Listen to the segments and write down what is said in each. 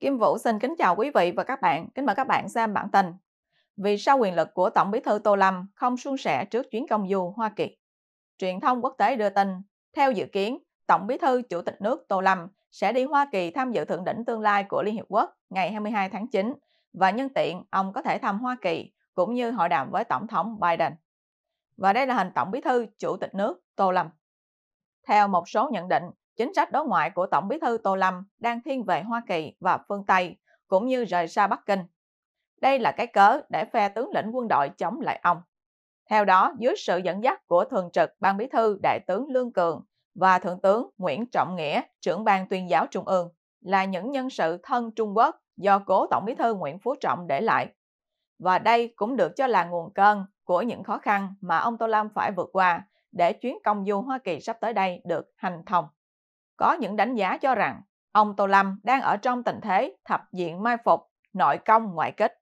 Kim Vũ xin kính chào quý vị và các bạn. Kính mời các bạn xem bản tin. Vì sao quyền lực của Tổng bí thư Tô Lâm không suôn sẻ trước chuyến công du Hoa Kỳ? Truyền thông quốc tế đưa tin, theo dự kiến, Tổng bí thư Chủ tịch nước Tô Lâm sẽ đi Hoa Kỳ tham dự thượng đỉnh tương lai của Liên Hiệp Quốc ngày 22 tháng 9 và nhân tiện ông có thể thăm Hoa Kỳ cũng như hội đàm với Tổng thống Biden. Và đây là hình Tổng bí thư Chủ tịch nước Tô Lâm. Theo một số nhận định, Chính sách đối ngoại của Tổng bí thư Tô Lâm đang thiên về Hoa Kỳ và phương Tây, cũng như rời xa Bắc Kinh. Đây là cái cớ để phe tướng lĩnh quân đội chống lại ông. Theo đó, dưới sự dẫn dắt của Thường trực Ban Bí thư Đại tướng Lương Cường và Thượng tướng Nguyễn Trọng Nghĩa, trưởng ban tuyên giáo Trung ương, là những nhân sự thân Trung Quốc do cố Tổng bí thư Nguyễn Phú Trọng để lại. Và đây cũng được cho là nguồn cơn của những khó khăn mà ông Tô Lâm phải vượt qua để chuyến công du Hoa Kỳ sắp tới đây được hành thông. Có những đánh giá cho rằng ông Tô Lâm đang ở trong tình thế thập diện mai phục, nội công ngoại kích.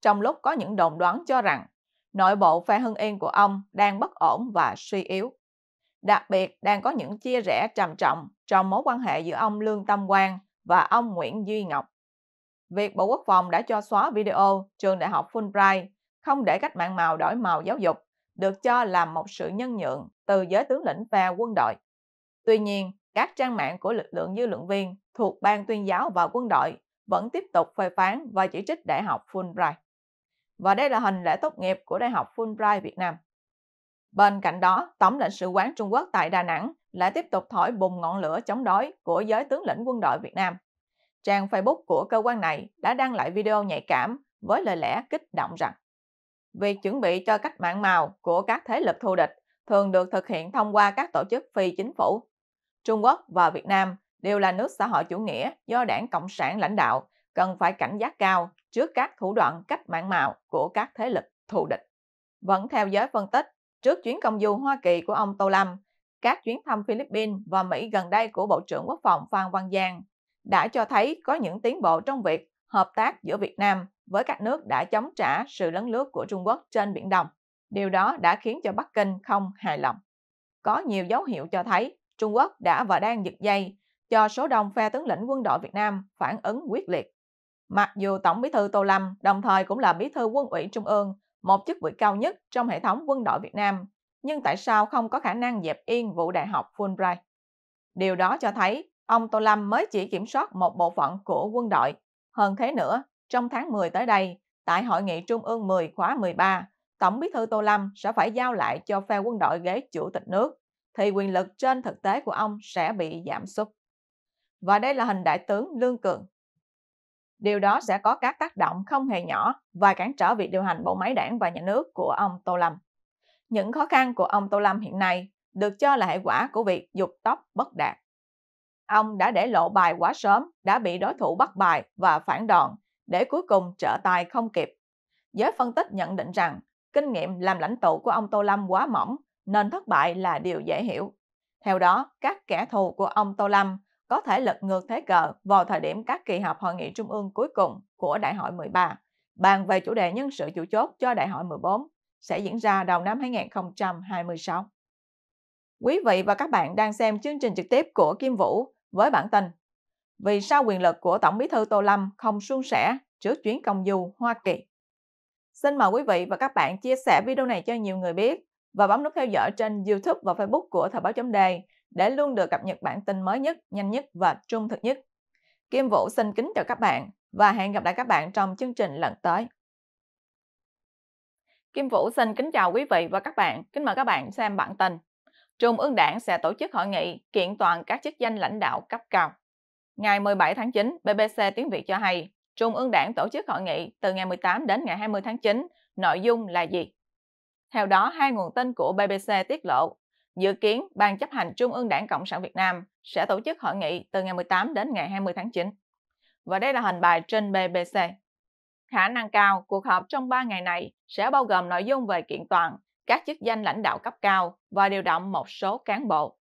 Trong lúc có những đồn đoán cho rằng nội bộ phe Hưng Yên của ông đang bất ổn và suy yếu. Đặc biệt đang có những chia rẽ trầm trọng trong mối quan hệ giữa ông Lương Tâm Quang và ông Nguyễn Duy Ngọc. Việc Bộ Quốc phòng đã cho xóa video trường đại học Fulbright không để cách mạng màu đổi màu giáo dục được cho là một sự nhân nhượng từ giới tướng lĩnh và quân đội. Tuy nhiên, các trang mạng của lực lượng dư luận viên thuộc ban tuyên giáo và quân đội vẫn tiếp tục phê phán và chỉ trích Đại học Fulbright. Và đây là hình lễ tốt nghiệp của Đại học Fulbright Việt Nam. Bên cạnh đó, Tổng lãnh sự quán Trung Quốc tại Đà Nẵng lại tiếp tục thổi bùng ngọn lửa chống đối của giới tướng lĩnh quân đội Việt Nam. Trang Facebook của cơ quan này đã đăng lại video nhạy cảm với lời lẽ kích động rằng việc chuẩn bị cho cách mạng màu của các thế lực thù địch thường được thực hiện thông qua các tổ chức phi chính phủ Trung Quốc và Việt Nam đều là nước xã hội chủ nghĩa do đảng Cộng sản lãnh đạo, cần phải cảnh giác cao trước các thủ đoạn cách mạng mạo của các thế lực thù địch. Vẫn theo giới phân tích, trước chuyến công du Hoa Kỳ của ông Tô Lâm, các chuyến thăm Philippines và Mỹ gần đây của Bộ trưởng Quốc phòng Phan Văn Giang đã cho thấy có những tiến bộ trong việc hợp tác giữa Việt Nam với các nước đã chống trả sự lấn lướt của Trung Quốc trên Biển Đông. Điều đó đã khiến cho Bắc Kinh không hài lòng. Có nhiều dấu hiệu cho thấy Trung Quốc đã và đang giật dây cho số đông phe tướng lĩnh quân đội Việt Nam phản ứng quyết liệt. Mặc dù Tổng bí thư Tô Lâm đồng thời cũng là bí thư quân ủy Trung ương, một chức vị cao nhất trong hệ thống quân đội Việt Nam, nhưng tại sao không có khả năng dẹp yên vụ đại học Fulbright? Điều đó cho thấy ông Tô Lâm mới chỉ kiểm soát một bộ phận của quân đội. Hơn thế nữa, trong tháng 10 tới đây, tại Hội nghị Trung ương 10 khóa 13, Tổng bí thư Tô Lâm sẽ phải giao lại cho phe quân đội ghế chủ tịch nước thì quyền lực trên thực tế của ông sẽ bị giảm sút. Và đây là hình đại tướng Lương Cường. Điều đó sẽ có các tác động không hề nhỏ và cản trở việc điều hành bộ máy đảng và nhà nước của ông Tô Lâm. Những khó khăn của ông Tô Lâm hiện nay được cho là hệ quả của việc dục tóc bất đạt. Ông đã để lộ bài quá sớm, đã bị đối thủ bắt bài và phản đòn, để cuối cùng trở tài không kịp. Giới phân tích nhận định rằng kinh nghiệm làm lãnh tụ của ông Tô Lâm quá mỏng nên thất bại là điều dễ hiểu. Theo đó, các kẻ thù của ông Tô Lâm có thể lật ngược thế cờ vào thời điểm các kỳ họp hội nghị trung ương cuối cùng của Đại hội 13, bàn về chủ đề nhân sự chủ chốt cho Đại hội 14 sẽ diễn ra đầu năm 2026. Quý vị và các bạn đang xem chương trình trực tiếp của Kim Vũ với bản tin Vì sao quyền lực của Tổng bí thư Tô Lâm không suôn sẻ trước chuyến công du Hoa Kỳ? Xin mời quý vị và các bạn chia sẻ video này cho nhiều người biết và bấm nút theo dõi trên YouTube và Facebook của Thời báo chấm đề để luôn được cập nhật bản tin mới nhất, nhanh nhất và trung thực nhất. Kim Vũ xin kính chào các bạn và hẹn gặp lại các bạn trong chương trình lần tới. Kim Vũ xin kính chào quý vị và các bạn, kính mời các bạn xem bản tin. Trung ương đảng sẽ tổ chức hội nghị kiện toàn các chức danh lãnh đạo cấp cao. Ngày 17 tháng 9, BBC Tiếng Việt cho hay, Trung ương đảng tổ chức hội nghị từ ngày 18 đến ngày 20 tháng 9, nội dung là gì? Theo đó, hai nguồn tin của BBC tiết lộ, dự kiến Ban chấp hành Trung ương Đảng Cộng sản Việt Nam sẽ tổ chức hội nghị từ ngày 18 đến ngày 20 tháng 9. Và đây là hình bài trên BBC. Khả năng cao, cuộc họp trong 3 ngày này sẽ bao gồm nội dung về kiện toàn, các chức danh lãnh đạo cấp cao và điều động một số cán bộ.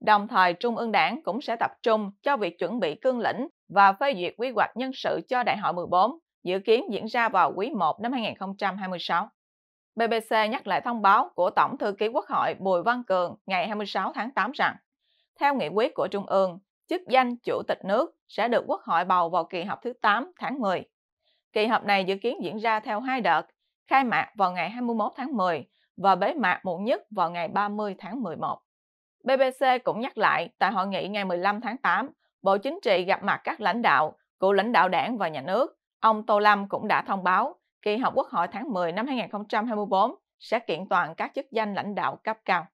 Đồng thời, Trung ương Đảng cũng sẽ tập trung cho việc chuẩn bị cương lĩnh và phê duyệt quy hoạch nhân sự cho Đại hội 14, dự kiến diễn ra vào quý 1 năm 2026. BBC nhắc lại thông báo của Tổng thư ký Quốc hội Bùi Văn Cường ngày 26 tháng 8 rằng, theo nghị quyết của Trung ương, chức danh Chủ tịch nước sẽ được Quốc hội bầu vào kỳ họp thứ 8 tháng 10. Kỳ họp này dự kiến diễn ra theo hai đợt, khai mạc vào ngày 21 tháng 10 và bế mạc muộn nhất vào ngày 30 tháng 11. BBC cũng nhắc lại tại hội nghị ngày 15 tháng 8, Bộ Chính trị gặp mặt các lãnh đạo, cựu lãnh đạo đảng và nhà nước. Ông Tô Lâm cũng đã thông báo kỳ họp Quốc hội tháng 10 năm 2024 sẽ kiện toàn các chức danh lãnh đạo cấp cao.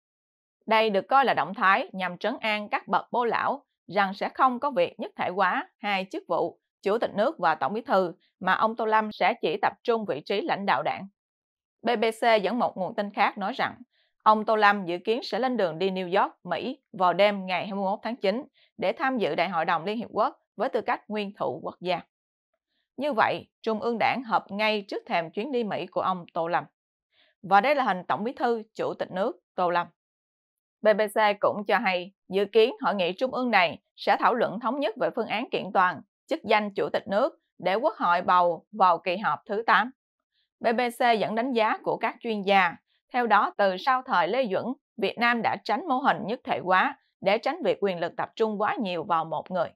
Đây được coi là động thái nhằm trấn an các bậc bố lão rằng sẽ không có việc nhất thể quá hai chức vụ Chủ tịch nước và Tổng bí thư mà ông Tô Lâm sẽ chỉ tập trung vị trí lãnh đạo đảng. BBC dẫn một nguồn tin khác nói rằng ông Tô Lâm dự kiến sẽ lên đường đi New York, Mỹ vào đêm ngày 21 tháng 9 để tham dự Đại hội đồng Liên Hiệp Quốc với tư cách nguyên thủ quốc gia. Như vậy, Trung ương đảng họp ngay trước thềm chuyến đi Mỹ của ông Tô Lâm. Và đây là hình Tổng bí thư Chủ tịch nước Tô Lâm. BBC cũng cho hay, dự kiến hội nghị trung ương này sẽ thảo luận thống nhất về phương án kiện toàn chức danh chủ tịch nước để quốc hội bầu vào kỳ họp thứ 8. BBC dẫn đánh giá của các chuyên gia, theo đó từ sau thời Lê Duẩn, Việt Nam đã tránh mô hình nhất thể quá để tránh việc quyền lực tập trung quá nhiều vào một người.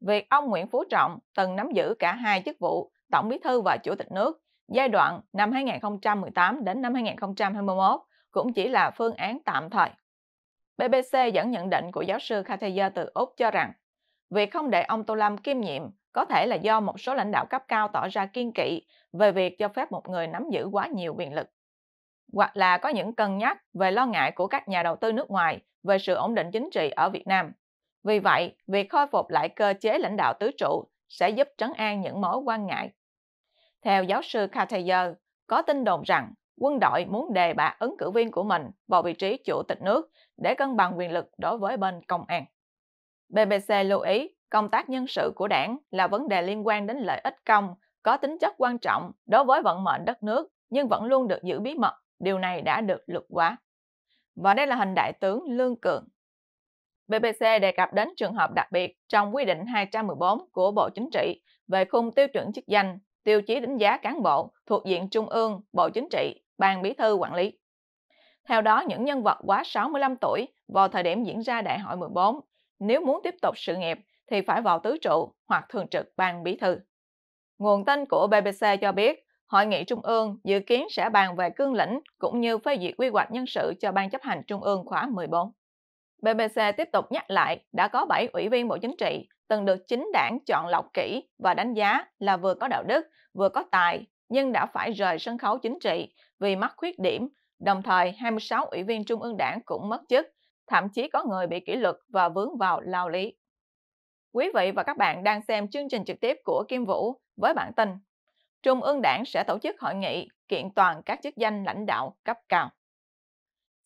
Việc ông Nguyễn Phú Trọng từng nắm giữ cả hai chức vụ Tổng Bí thư và Chủ tịch nước giai đoạn năm 2018 đến năm 2021 cũng chỉ là phương án tạm thời. BBC dẫn nhận định của giáo sư Khateya từ Úc cho rằng việc không để ông Tô Lâm kiêm nhiệm có thể là do một số lãnh đạo cấp cao tỏ ra kiên kỵ về việc cho phép một người nắm giữ quá nhiều quyền lực. Hoặc là có những cân nhắc về lo ngại của các nhà đầu tư nước ngoài về sự ổn định chính trị ở Việt Nam. Vì vậy, việc khôi phục lại cơ chế lãnh đạo tứ trụ sẽ giúp trấn an những mối quan ngại. Theo giáo sư Cartier, có tin đồn rằng quân đội muốn đề bạt ứng cử viên của mình vào vị trí chủ tịch nước để cân bằng quyền lực đối với bên công an. BBC lưu ý, công tác nhân sự của đảng là vấn đề liên quan đến lợi ích công, có tính chất quan trọng đối với vận mệnh đất nước nhưng vẫn luôn được giữ bí mật. Điều này đã được luật hóa. Và đây là hình đại tướng Lương Cường BBC đề cập đến trường hợp đặc biệt trong quy định 214 của Bộ Chính trị về khung tiêu chuẩn chức danh, tiêu chí đánh giá cán bộ thuộc diện Trung ương, Bộ Chính trị, Ban Bí thư quản lý. Theo đó, những nhân vật quá 65 tuổi vào thời điểm diễn ra đại hội 14, nếu muốn tiếp tục sự nghiệp thì phải vào tứ trụ hoặc thường trực Ban Bí thư. Nguồn tin của BBC cho biết, Hội nghị Trung ương dự kiến sẽ bàn về cương lĩnh cũng như phê duyệt quy hoạch nhân sự cho Ban chấp hành Trung ương khóa 14. BBC tiếp tục nhắc lại đã có 7 ủy viên Bộ Chính trị từng được chính đảng chọn lọc kỹ và đánh giá là vừa có đạo đức, vừa có tài, nhưng đã phải rời sân khấu chính trị vì mắc khuyết điểm. Đồng thời, 26 ủy viên Trung ương đảng cũng mất chức, thậm chí có người bị kỷ luật và vướng vào lao lý. Quý vị và các bạn đang xem chương trình trực tiếp của Kim Vũ với bản tin Trung ương đảng sẽ tổ chức hội nghị kiện toàn các chức danh lãnh đạo cấp cao.